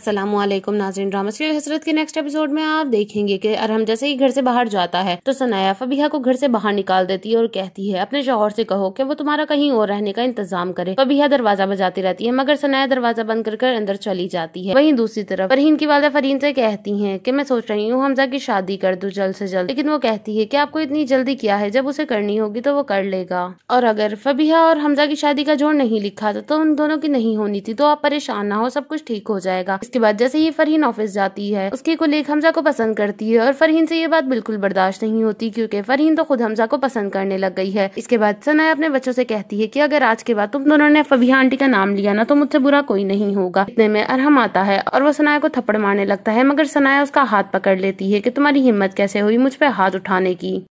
असलम नाजरीन drama serial हसरत के नेक्स्ट एपिसोड में आप देखेंगे कि अरहम जैसे ही घर से बाहर जाता है तो सनाया फबीहा को घर से बाहर निकाल देती है और कहती है अपने शोहर से कहो कि वो तुम्हारा कहीं और रहने का इंतजाम करे फबीहा दरवाजा बजाती रहती है मगर सनाया दरवाजा बंद कर, अंदर चली जाती है वहीं दूसरी तरफ फरीन की वाला फरीन से कहती है की मैं सोच रही हूँ हमजा की शादी कर दू जल्द ऐसी जल्द लेकिन वो कहती है की आपको इतनी जल्दी किया है जब उसे करनी होगी तो वो कर लेगा और अगर फबीहा और हमजा की शादी का जोड़ नहीं लिखा था तो उन दोनों की नहीं होनी थी तो आप परेशान ना हो सब कुछ ठीक हो जाएगा इसके बाद जैसे ही फरहीन ऑफिस जाती है उसके कुलीग हमजा को पसंद करती है और फरहीन से ये बात बिल्कुल बर्दाश्त नहीं होती क्योंकि फरहीन तो खुद हमजा को पसंद करने लग गई है इसके बाद सनाया अपने बच्चों से कहती है की अगर आज के बाद तुम दोनों ने फबिया आंटी का नाम लिया ना तो मुझसे बुरा कोई नहीं होगा इतने में अरहम आता है और वो सनाया को थप्पड़ मारने लगता है मगर सनाया उसका हाथ पकड़ लेती है की तुम्हारी हिम्मत कैसे हुई मुझ पर हाथ उठाने की